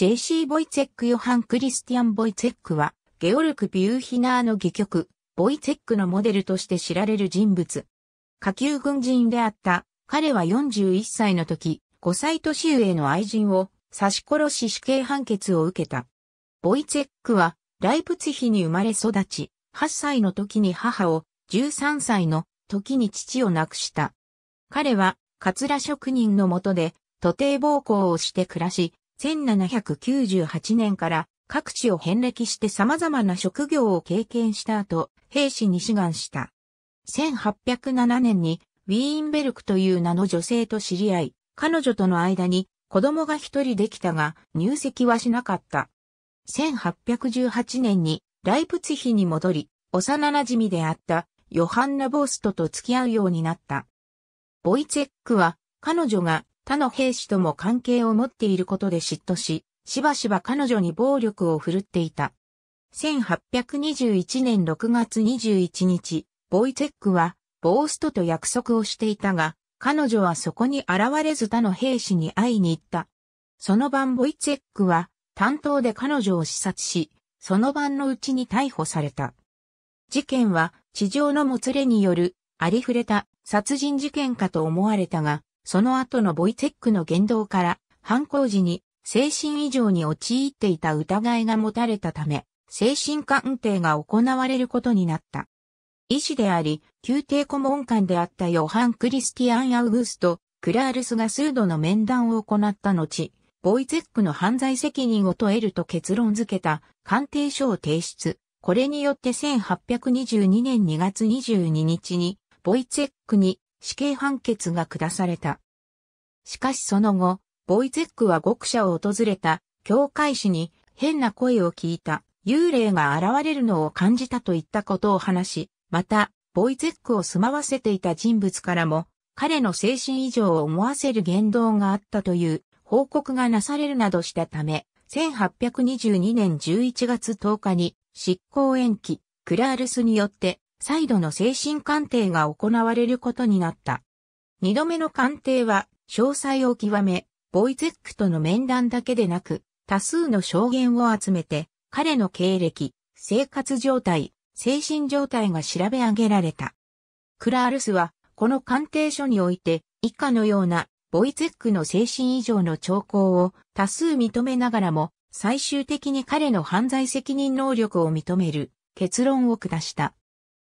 JC ボイツェック・ヨハン・クリスティアン・ボイツェックは、ゲオルク・ビューヒナーの戯曲、ボイツェックのモデルとして知られる人物。下級軍人であった、彼は41歳の時、5歳年上の愛人を刺し殺し死刑判決を受けた。ボイツェックは、ライプツヒに生まれ育ち、8歳の時に母を、13歳の時に父を亡くした。彼は、カツラ職人のもとで、徒弟暴行をして暮らし、1798年から各地を遍歴して様々な職業を経験した後、兵士に志願した。1807年にウィーンベルクという名の女性と知り合い、彼女との間に子供が一人できたが入籍はしなかった。1818年にライプツヒに戻り、幼馴染であったヨハンナ・ボーストと付き合うようになった。ボイツェックは彼女が他の兵士とも関係を持っていることで嫉妬し、しばしば彼女に暴力を振るっていた。1821年6月21日、ボイツェックは、ボーストと約束をしていたが、彼女はそこに現れず他の兵士に会いに行った。その晩ボイツェックは、担当で彼女を視察し、その晩のうちに逮捕された。事件は、地上のもつれによる、ありふれた殺人事件かと思われたが、その後のボイツェックの言動から、犯行時に精神異常に陥っていた疑いが持たれたため、精神鑑定が行われることになった。医師であり、宮廷顧問官であったヨハン・クリスティアン・アウグスト、クラールスが数度の面談を行った後、ボイツェックの犯罪責任を問えると結論付けた鑑定書を提出。これによって1822年2月22日に、ボイツェックに死刑判決が下された。しかしその後、ボイゼックは獄舎を訪れた教会士に変な声を聞いた幽霊が現れるのを感じたといったことを話し、また、ボイゼックを住まわせていた人物からも、彼の精神異常を思わせる言動があったという報告がなされるなどしたため、1822年11月10日に執行延期、クラールスによって再度の精神鑑定が行われることになった。二度目の鑑定は、詳細を極め、ボイゼックとの面談だけでなく、多数の証言を集めて、彼の経歴、生活状態、精神状態が調べ上げられた。クラールスは、この鑑定書において、以下のような、ボイゼックの精神異常の兆候を多数認めながらも、最終的に彼の犯罪責任能力を認める結論を下した。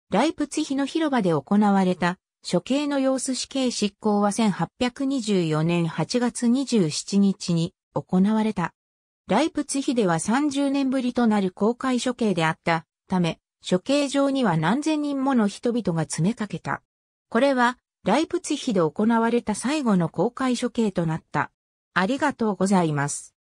ライプツヒの広場で行われた処刑の様子死刑執行は1824年8月27日に行われた。ライプツヒでは30年ぶりとなる公開処刑であったため、処刑場には何千人もの人々が詰めかけた。これは、ライプツヒで行われた最後の公開処刑となった。ありがとうございます。